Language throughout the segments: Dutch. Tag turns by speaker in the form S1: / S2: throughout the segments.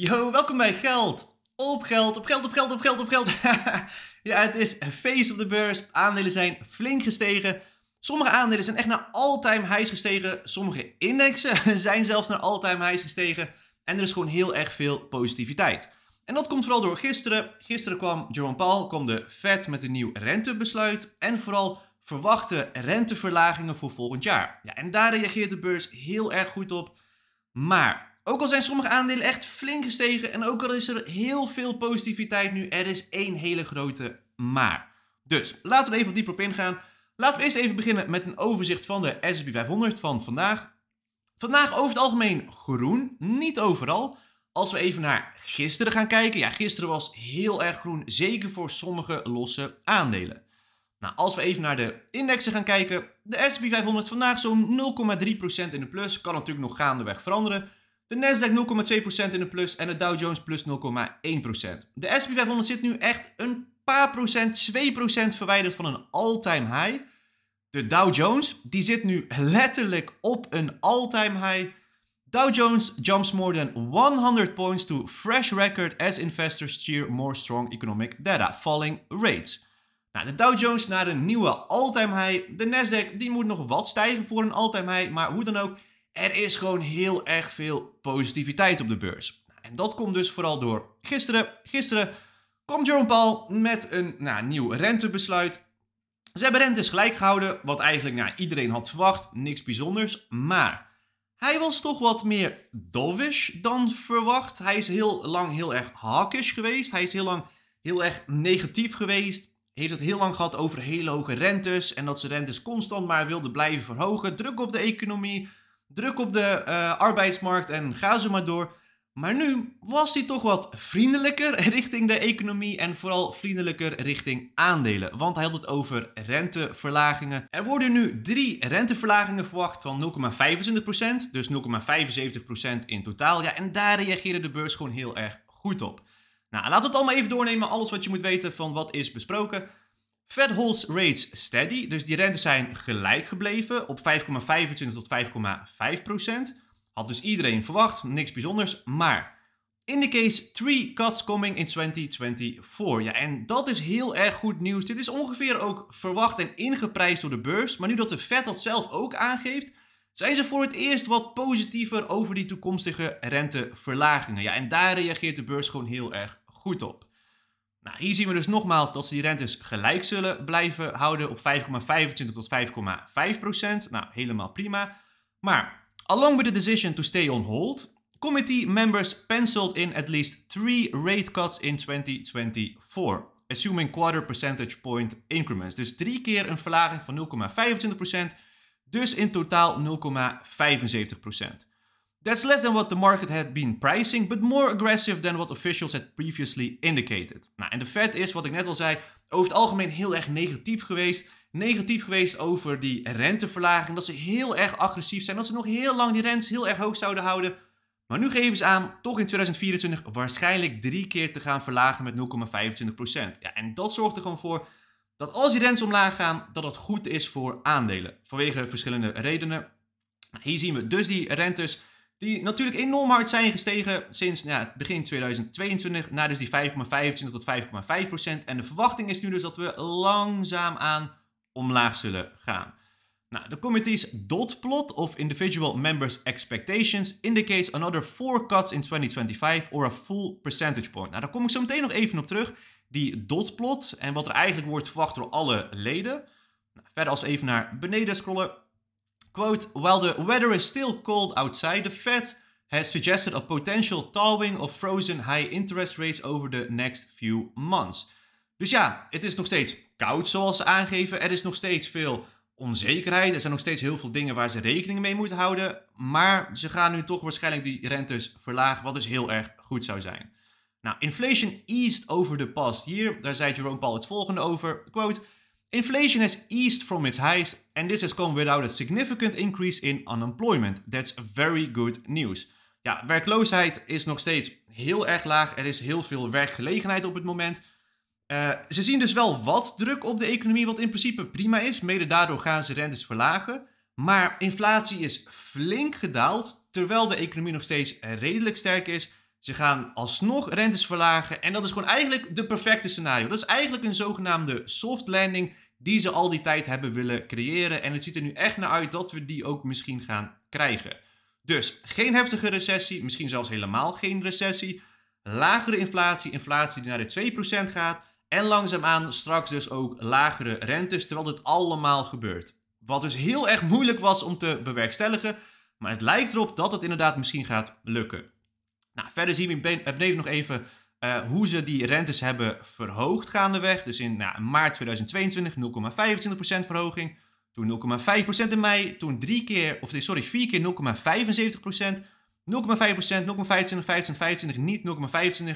S1: Yo, welkom bij Geld. Op geld, op geld, op geld, op geld, op geld. ja, het is een feest op de beurs. Aandelen zijn flink gestegen. Sommige aandelen zijn echt naar all-time highs gestegen. Sommige indexen zijn zelfs naar all-time highs gestegen. En er is gewoon heel erg veel positiviteit. En dat komt vooral door gisteren. Gisteren kwam Jerome Powell, kwam de Fed met een nieuw rentebesluit. En vooral verwachte renteverlagingen voor volgend jaar. Ja, en daar reageert de beurs heel erg goed op. Maar ook al zijn sommige aandelen echt flink gestegen en ook al is er heel veel positiviteit nu, er is één hele grote maar. Dus laten we even dieper op ingaan. Laten we eerst even beginnen met een overzicht van de S&P 500 van vandaag. Vandaag over het algemeen groen, niet overal. Als we even naar gisteren gaan kijken, ja gisteren was heel erg groen, zeker voor sommige losse aandelen. Nou, als we even naar de indexen gaan kijken, de S&P 500 vandaag zo'n 0,3% in de plus, kan natuurlijk nog gaandeweg veranderen. De Nasdaq 0,2% in de plus en de Dow Jones plus 0,1%. De SP 500 zit nu echt een paar procent, 2% verwijderd van een all-time high. De Dow Jones, die zit nu letterlijk op een all-time high. Dow Jones jumps more than 100 points to fresh record as investors cheer more strong economic data, falling rates. Nou, de Dow Jones naar een nieuwe all-time high. De Nasdaq die moet nog wat stijgen voor een all-time high, maar hoe dan ook, er is gewoon heel erg veel positiviteit op de beurs. En dat komt dus vooral door gisteren. Gisteren kwam Jerome Paul met een nou, nieuw rentebesluit. Ze hebben rentes gelijk gehouden, wat eigenlijk nou, iedereen had verwacht. Niks bijzonders. Maar hij was toch wat meer dovish dan verwacht. Hij is heel lang heel erg hawkish geweest. Hij is heel lang heel erg negatief geweest. Heeft het heel lang gehad over hele hoge rentes en dat ze rentes constant maar wilden blijven verhogen. Druk op de economie, Druk op de eh, arbeidsmarkt en ga zo maar door. Maar nu was hij toch wat vriendelijker richting de economie en vooral vriendelijker richting aandelen. Want hij had het over renteverlagingen. Er worden nu drie renteverlagingen verwacht van 0,25%, dus 0,75% in totaal. Ja, en daar reageerde de beurs gewoon heel erg goed op. Nou, laten we het allemaal even doornemen, alles wat je moet weten van wat is besproken. Fed holds rates steady, dus die rente zijn gelijk gebleven op 5,25 tot 5,5 procent. Had dus iedereen verwacht, niks bijzonders, maar in case 3 cuts coming in 2024. Ja, en dat is heel erg goed nieuws. Dit is ongeveer ook verwacht en ingeprijsd door de beurs, maar nu dat de Fed dat zelf ook aangeeft, zijn ze voor het eerst wat positiever over die toekomstige renteverlagingen. Ja, en daar reageert de beurs gewoon heel erg goed op. Nou, hier zien we dus nogmaals dat ze die rentes gelijk zullen blijven houden op 5,25 tot 5,5 procent. Nou, helemaal prima. Maar, along with the decision to stay on hold, committee members penciled in at least three rate cuts in 2024. Assuming quarter percentage point increments. Dus drie keer een verlaging van 0,25 procent. Dus in totaal 0,75 procent. That's less than what the market had been pricing, but more aggressive than what officials had previously indicated. Nou, en de Fed is, wat ik net al zei, over het algemeen heel erg negatief geweest. Negatief geweest over die renteverlaging, dat ze heel erg agressief zijn, dat ze nog heel lang die rente heel erg hoog zouden houden. Maar nu geven ze aan toch in 2024 waarschijnlijk drie keer te gaan verlagen met 0,25%. Ja, en dat zorgt er gewoon voor dat als die rentes omlaag gaan, dat dat goed is voor aandelen. Vanwege verschillende redenen. Nou, hier zien we dus die rentes die natuurlijk enorm hard zijn gestegen sinds nou ja, begin 2022 naar dus die 5,25 tot 5,5 procent. En de verwachting is nu dus dat we langzaamaan omlaag zullen gaan. Nou, de committee's dot plot of individual members expectations indicates another four cuts in 2025 or a full percentage point. Nou, daar kom ik zo meteen nog even op terug. Die dot plot en wat er eigenlijk wordt verwacht door alle leden. Nou, verder als we even naar beneden scrollen, Quote, while the weather is still cold outside, the Fed has suggested a potential thawing of frozen high interest rates over the next few months. Dus ja, het is nog steeds koud zoals ze aangeven. Er is nog steeds veel onzekerheid. Er zijn nog steeds heel veel dingen waar ze rekening mee moeten houden. Maar ze gaan nu toch waarschijnlijk die rentes verlagen, wat dus heel erg goed zou zijn. Nou, inflation eased over the past year. Daar zei Jerome Paul het volgende over. Quote, Inflation has eased from its highs, and this has come without a significant increase in unemployment. That's very good news. Ja, werkloosheid is nog steeds heel erg laag. Er is heel veel werkgelegenheid op het moment. Eh, ze zien dus wel wat druk op de economie, wat in principe prima is. Mede daardoor gaan ze rentes verlagen. Maar inflatie is flink gedaald, terwijl de economie nog steeds redelijk sterk is. Ze gaan alsnog rentes verlagen. En dat is gewoon eigenlijk de perfecte scenario. Dat is eigenlijk een zogenaamde soft landing die ze al die tijd hebben willen creëren. En het ziet er nu echt naar uit dat we die ook misschien gaan krijgen. Dus geen heftige recessie, misschien zelfs helemaal geen recessie. Lagere inflatie, inflatie die naar de 2% gaat. En langzaamaan straks dus ook lagere rentes, terwijl dit allemaal gebeurt. Wat dus heel erg moeilijk was om te bewerkstelligen. Maar het lijkt erop dat het inderdaad misschien gaat lukken. Nou, verder zien we beneden nog even eh, hoe ze die rentes hebben verhoogd gaandeweg. Dus in nou, maart 2022 0,25% verhoging. Toen 0,5% in mei. Toen drie keer, of sorry, vier keer 0,75%. 0,5%, 0,25, 25, 25, niet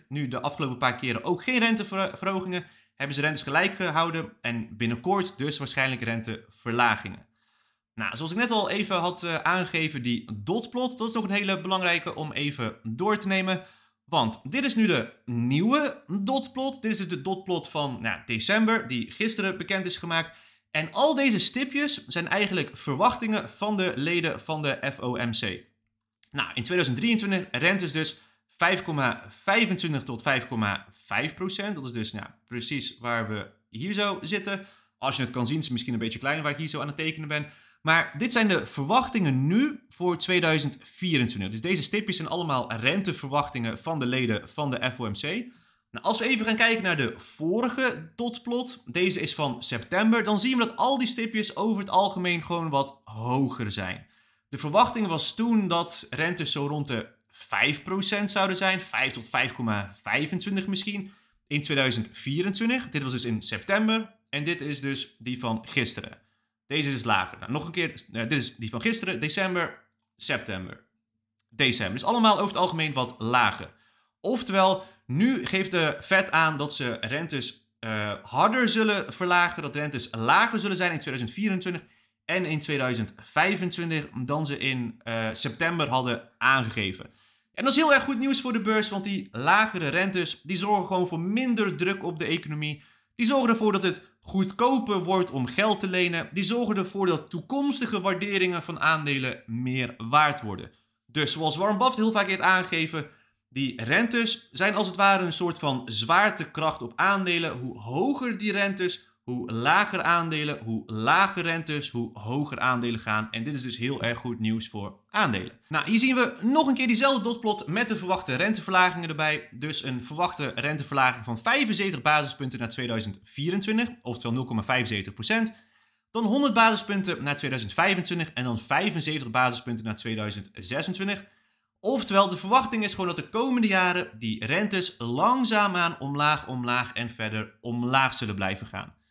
S1: 0,25. Nu de afgelopen paar keren ook geen renteverhogingen. Hebben ze rentes gelijk gehouden en binnenkort dus waarschijnlijk renteverlagingen. Nou, zoals ik net al even had eh, aangegeven, die dotplot, dat is nog een hele belangrijke om even door te nemen. Want dit is nu de nieuwe dotplot. Dit is dus de dotplot van nou, december, die gisteren bekend is gemaakt. En al deze stipjes zijn eigenlijk verwachtingen van de leden van de FOMC. Nou, in 2023 rentes dus 5,25 dus tot 5,5 procent. Dat is dus nou, precies waar we hier zo zitten. Als je het kan zien, is het misschien een beetje kleiner waar ik hier zo aan het tekenen ben. Maar dit zijn de verwachtingen nu voor 2024. Dus deze stipjes zijn allemaal renteverwachtingen van de leden van de FOMC. Nou, als we even gaan kijken naar de vorige dotplot, deze is van september, dan zien we dat al die stipjes over het algemeen gewoon wat hoger zijn. De verwachting was toen dat rentes zo rond de 5% zouden zijn, 5 tot 5,25 misschien, in 2024. Dit was dus in september en dit is dus die van gisteren. Deze is lager. Nou, nog een keer, eh, dit is die van gisteren, december, september. December. Dus allemaal over het algemeen wat lager. Oftewel, nu geeft de Fed aan dat ze rentes eh, harder zullen verlagen, dat rentes lager zullen zijn in 2024 en in 2025 dan ze in eh, september hadden aangegeven. En dat is heel erg goed nieuws voor de beurs, want die lagere rentes die zorgen gewoon voor minder druk op de economie. Die zorgen ervoor dat het goedkoper wordt om geld te lenen. Die zorgen ervoor dat toekomstige waarderingen van aandelen meer waard worden. Dus zoals Warren Buffett heel vaak heeft aangegeven, die rentes zijn als het ware een soort van zwaartekracht op aandelen. Hoe hoger die rentes, hoe lager aandelen, hoe lager rentes, hoe hoger aandelen gaan. En dit is dus heel erg goed nieuws voor aandelen. Nou, hier zien we nog een keer diezelfde dotplot met de verwachte renteverlagingen erbij. Dus een verwachte renteverlaging van 75 basispunten naar 2024, oftewel 0,75%. Dan 100 basispunten naar 2025 en dan 75 basispunten naar 2026. Oftewel, de verwachting is gewoon dat de komende jaren die rentes langzaamaan omlaag, omlaag en verder omlaag zullen blijven gaan.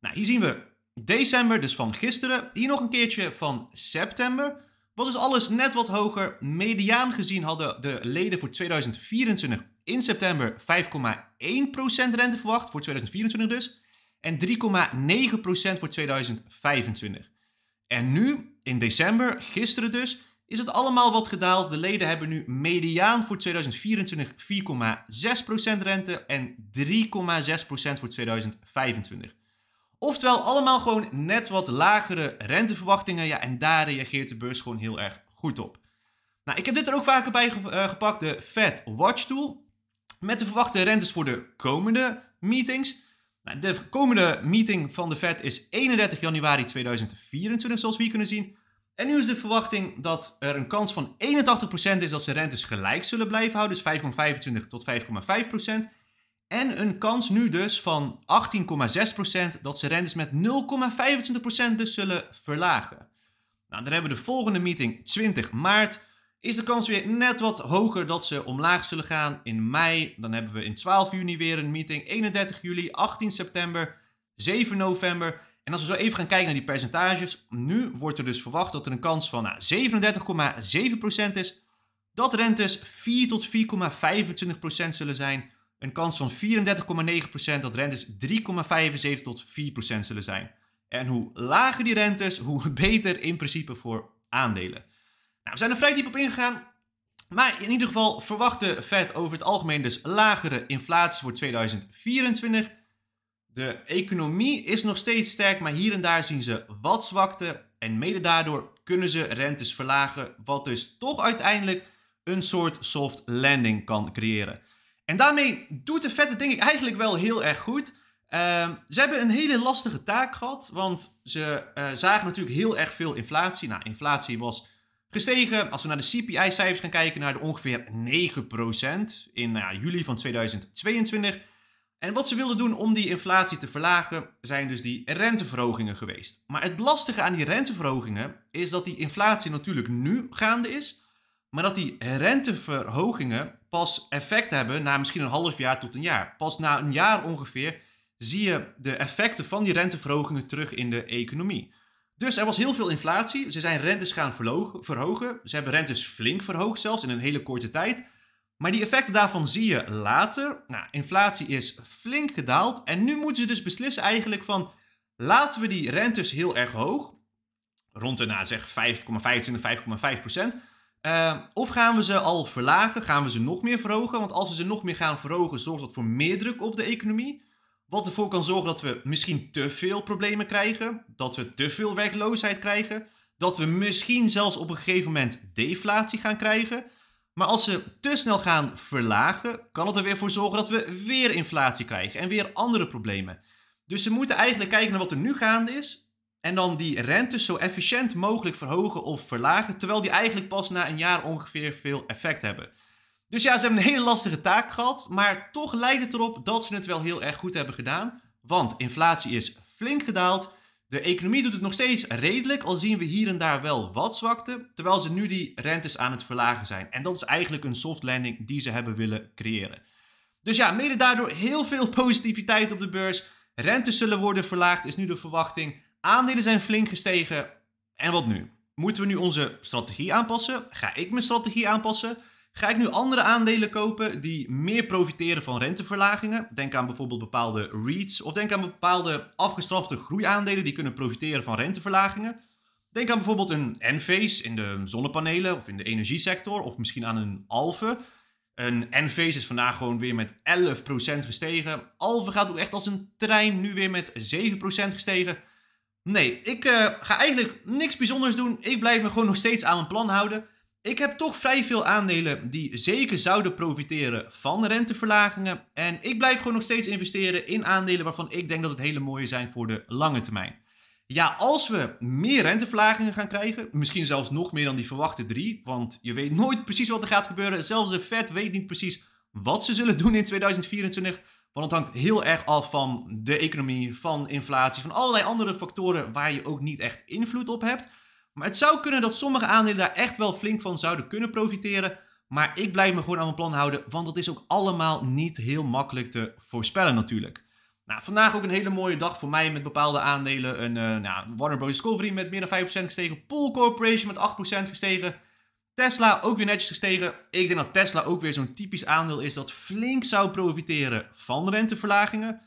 S1: Nou, hier zien we december, dus van gisteren. Hier nog een keertje van september. Was dus alles net wat hoger. Mediaan gezien hadden de leden voor 2024 in september 5,1% rente verwacht, voor 2024 dus. En 3,9% voor 2025. En nu, in december, gisteren dus, is het allemaal wat gedaald. De leden hebben nu mediaan voor 2024 4,6% rente en 3,6% voor 2025. Oftewel allemaal gewoon net wat lagere renteverwachtingen. Ja, en daar reageert de beurs gewoon heel erg goed op. Nou, ik heb dit er ook vaker bij eh, gepakt, de Fed Watch Tool. Met de verwachte rentes voor de komende meetings. Nou, de komende meeting van de Fed is 31 januari 2024, zoals we hier kunnen zien. En nu is de verwachting dat er een kans van 81% is dat ze rentes gelijk zullen blijven houden. Dus 5,25 tot 5,5%. En een kans nu dus van 18,6% dat ze rentes met 0,25% dus zullen verlagen. Nou, dan hebben we de volgende meeting 20 maart. Is de kans weer net wat hoger dat ze omlaag zullen gaan in mei. Dan hebben we in 12 juni weer een meeting. 31 juli, 18 september, 7 november. En als we zo even gaan kijken naar die percentages. Nu wordt er dus verwacht dat er een kans van nou, 37,7% is. Dat rentes 4 tot 4,25% zullen zijn. Een kans van 34,9% dat rentes 3,75 tot 4% zullen zijn. En hoe lager die rentes, hoe beter in principe voor aandelen. Nou, we zijn er vrij diep op ingegaan. Maar in ieder geval verwacht de Fed over het algemeen dus lagere inflatie voor 2024. De economie is nog steeds sterk, maar hier en daar zien ze wat zwakte. En mede daardoor kunnen ze rentes verlagen, wat dus toch uiteindelijk een soort soft landing kan creëren. En daarmee doet de vette denk ik eigenlijk wel heel erg goed. Ehm, ze hebben een hele lastige taak gehad, want ze eh, zagen natuurlijk heel erg veel inflatie. Nou, inflatie was gestegen. Als we naar de CPI-cijfers gaan kijken, naar de ongeveer 9% in nou juli van 2022. En wat ze wilden doen om die inflatie te verlagen, zijn dus die renteverhogingen geweest. Maar het lastige aan die renteverhogingen is dat die inflatie natuurlijk nu gaande is, maar dat die renteverhogingen pas effect hebben na misschien een half jaar tot een jaar. Pas na een jaar ongeveer zie je de effecten van die renteverhogingen terug in de economie. Dus er was heel veel inflatie. Ze zijn rentes gaan verhogen. Ze hebben rentes flink verhoogd, zelfs in een hele korte tijd. Maar die effecten daarvan zie je later. Nou, inflatie is flink gedaald. En nu moeten ze dus beslissen eigenlijk van... laten we die rentes heel erg hoog... rond de, na nou, zeg, 5,25, 5,5 procent Ehm, of gaan we ze al verlagen? Gaan we ze nog meer verhogen? Want als we ze nog meer gaan verhogen, zorgt dat voor meer druk op de economie. Wat ervoor kan zorgen dat we misschien te veel problemen krijgen. Dat we te veel werkloosheid krijgen. Dat we misschien zelfs op een gegeven moment deflatie gaan krijgen. Maar als ze te snel gaan verlagen, kan het er weer voor zorgen dat we weer inflatie krijgen en weer andere problemen. Dus we moeten eigenlijk kijken naar wat er nu gaande is en dan die rentes zo efficiënt mogelijk verhogen of verlagen, terwijl die eigenlijk pas na een jaar ongeveer veel effect hebben. Dus ja, ze hebben een hele lastige taak gehad, maar toch lijkt het erop dat ze het wel heel erg goed hebben gedaan. Want inflatie is flink gedaald, de economie doet het nog steeds redelijk, al zien we hier en daar wel wat zwakte, terwijl ze nu die rentes aan het verlagen zijn. En dat is eigenlijk een soft landing die ze hebben willen creëren. Dus ja, mede daardoor heel veel positiviteit op de beurs. Rentes zullen worden verlaagd, is nu de verwachting. Aandelen zijn flink gestegen. En wat nu? Moeten we nu onze strategie aanpassen? Ga ik mijn strategie aanpassen? Ga ik nu andere aandelen kopen die meer profiteren van renteverlagingen? Denk aan bijvoorbeeld bepaalde REITs of denk aan bepaalde afgestrafte groeiaandelen die kunnen profiteren van renteverlagingen. Denk aan bijvoorbeeld een Enphase in de zonnepanelen of in de energiesector of misschien aan een Alve. Een Enphase is vandaag gewoon weer met 11% gestegen. Alve gaat ook echt als een trein nu weer met 7% gestegen. Nee, ik eh, ga eigenlijk niks bijzonders doen. Ik blijf me gewoon nog steeds aan mijn plan houden. Ik heb toch vrij veel aandelen die zeker zouden profiteren van renteverlagingen. En ik blijf gewoon nog steeds investeren in aandelen waarvan ik denk dat het hele mooie zijn voor de lange termijn. Ja, als we meer renteverlagingen gaan krijgen, misschien zelfs nog meer dan die verwachte drie, want je weet nooit precies wat er gaat gebeuren. Zelfs de Fed weet niet precies wat ze zullen doen in 2024. Want het hangt heel erg af van de economie, van inflatie, van allerlei andere factoren waar je ook niet echt invloed op hebt. Maar het zou kunnen dat sommige aandelen daar echt wel flink van zouden kunnen profiteren. Maar ik blijf me gewoon aan mijn plan houden, want dat is ook allemaal niet heel makkelijk te voorspellen natuurlijk. Nou, vandaag ook een hele mooie dag voor mij met bepaalde aandelen. Een, eh, nou, Warner Bros. Discovery met meer dan 5% gestegen. Pool Corporation met 8% gestegen. Tesla ook weer netjes gestegen. Ik denk dat Tesla ook weer zo'n typisch aandeel is dat flink zou profiteren van renteverlagingen.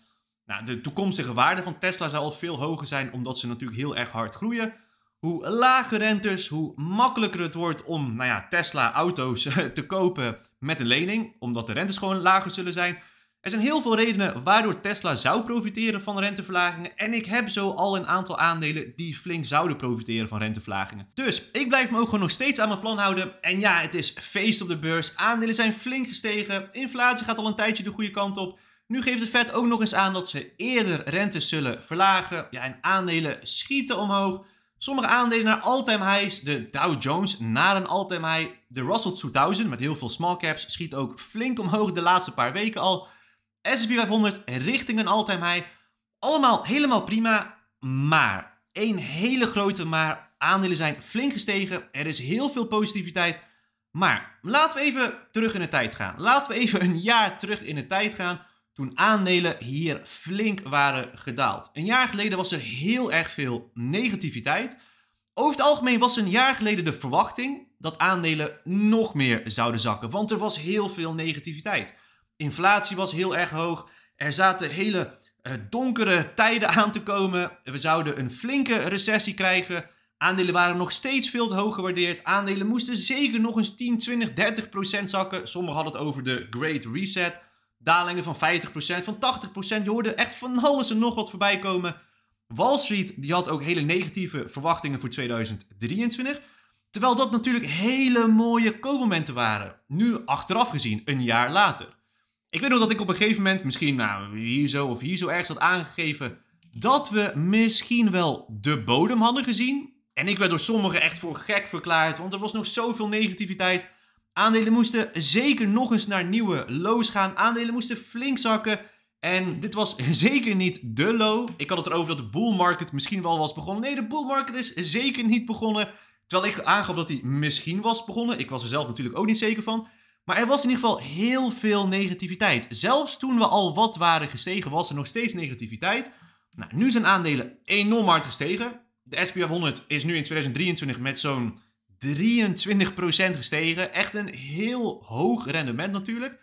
S1: Nou, de toekomstige waarde van Tesla zou al veel hoger zijn omdat ze natuurlijk heel erg hard groeien. Hoe lager rentes, hoe makkelijker het wordt om nou ja, Tesla-auto's te kopen met een lening, omdat de rentes gewoon lager zullen zijn. Er zijn heel veel redenen waardoor Tesla zou profiteren van renteverlagingen. En ik heb zo al een aantal aandelen die flink zouden profiteren van renteverlagingen. Dus ik blijf me ook gewoon nog steeds aan mijn plan houden. En ja, het is feest op de beurs. Aandelen zijn flink gestegen. Inflatie gaat al een tijdje de goede kant op. Nu geeft de Fed ook nog eens aan dat ze eerder rentes zullen verlagen. Ja, en aandelen schieten omhoog. Sommige aandelen naar all-time highs. De Dow Jones naar een all-time high. De Russell 2000 met heel veel small caps schiet ook flink omhoog de laatste paar weken al. S&P 500 richting een all-time high. Allemaal helemaal prima, maar één hele grote maar. Aandelen zijn flink gestegen, er is heel veel positiviteit. Maar laten we even terug in de tijd gaan. Laten we even een jaar terug in de tijd gaan toen aandelen hier flink waren gedaald. Een jaar geleden was er heel erg veel negativiteit. Over het algemeen was een jaar geleden de verwachting dat aandelen nog meer zouden zakken, want er was heel veel negativiteit. Inflatie was heel erg hoog. Er zaten hele eh, donkere tijden aan te komen. We zouden een flinke recessie krijgen. Aandelen waren nog steeds veel te hoog gewaardeerd. Aandelen moesten zeker nog eens 10, 20, 30 procent zakken. Sommigen hadden het over de Great Reset. Dalingen van 50 procent, van 80 procent. Je hoorde echt van alles en nog wat voorbij komen. Wall Street die had ook hele negatieve verwachtingen voor 2023. Terwijl dat natuurlijk hele mooie koopmomenten waren. Nu achteraf gezien, een jaar later. Ik weet nog dat ik op een gegeven moment, misschien nou, hier zo of hier zo ergens had aangegeven dat we misschien wel de bodem hadden gezien. En ik werd door sommigen echt voor gek verklaard, want er was nog zoveel negativiteit. Aandelen moesten zeker nog eens naar nieuwe lows gaan. Aandelen moesten flink zakken. En dit was zeker niet de low. Ik had het erover dat de bull market misschien wel was begonnen. Nee, de bull market is zeker niet begonnen. Terwijl ik aangaf dat hij misschien was begonnen. Ik was er zelf natuurlijk ook niet zeker van. Maar er was in ieder geval heel veel negativiteit. Zelfs toen we al wat waren gestegen, was er nog steeds negativiteit. Nou, nu zijn aandelen enorm hard gestegen. De SP 100 is nu in 2023 met zo'n 23% gestegen. Echt een heel hoog rendement natuurlijk.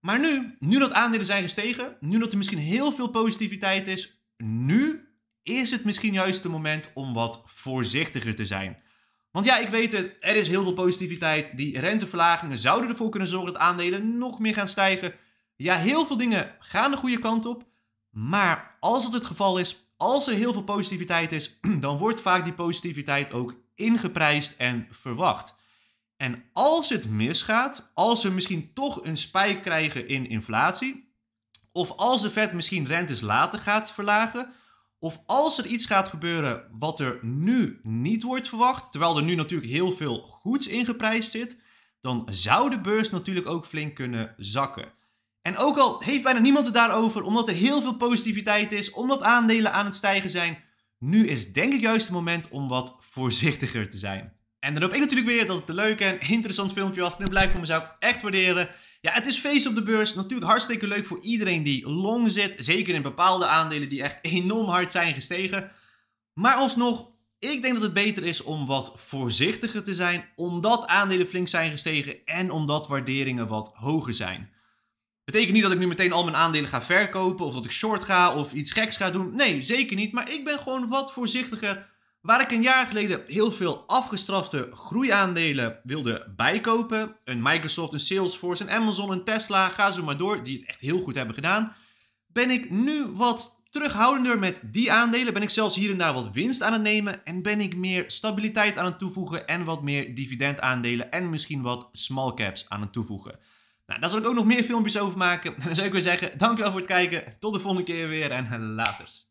S1: Maar nu, nu dat aandelen zijn gestegen, nu dat er misschien heel veel positiviteit is, nu is het misschien juist het moment om wat voorzichtiger te zijn. Want ja, ik weet het, er is heel veel positiviteit. Die renteverlagingen zouden ervoor kunnen zorgen dat aandelen nog meer gaan stijgen. Ja, heel veel dingen gaan de goede kant op. Maar als het het geval is, als er heel veel positiviteit is, dan wordt vaak die positiviteit ook ingeprijsd en verwacht. En als het misgaat, als we misschien toch een spijk krijgen in inflatie, of als de Fed misschien rentes later gaat verlagen, of als er iets gaat gebeuren wat er nu niet wordt verwacht, terwijl er nu natuurlijk heel veel goeds ingeprijsd zit, dan zou de beurs natuurlijk ook flink kunnen zakken. En ook al heeft bijna niemand het daarover, omdat er heel veel positiviteit is, omdat aandelen aan het stijgen zijn, nu is denk ik juist het moment om wat voorzichtiger te zijn. En dan hoop ik natuurlijk weer dat het een leuk en interessant filmpje was. Ik ben blij voor mezelf, echt waarderen. Ja, het is feest op de beurs. Natuurlijk hartstikke leuk voor iedereen die long zit. Zeker in bepaalde aandelen die echt enorm hard zijn gestegen. Maar alsnog, ik denk dat het beter is om wat voorzichtiger te zijn. Omdat aandelen flink zijn gestegen en omdat waarderingen wat hoger zijn. Betekent niet dat ik nu meteen al mijn aandelen ga verkopen of dat ik short ga of iets geks ga doen. Nee, zeker niet. Maar ik ben gewoon wat voorzichtiger Waar ik een jaar geleden heel veel afgestrafte groeiaandelen wilde bijkopen, een Microsoft, een Salesforce, een Amazon, een Tesla, ga zo maar door, die het echt heel goed hebben gedaan, ben ik nu wat terughoudender met die aandelen. Ben ik zelfs hier en daar wat winst aan het nemen en ben ik meer stabiliteit aan het toevoegen en wat meer dividendaandelen en misschien wat small caps aan het toevoegen. Nou, daar zal ik ook nog meer filmpjes over maken. En dan zou ik weer zeggen, dankjewel voor het kijken. Tot de volgende keer weer en laters.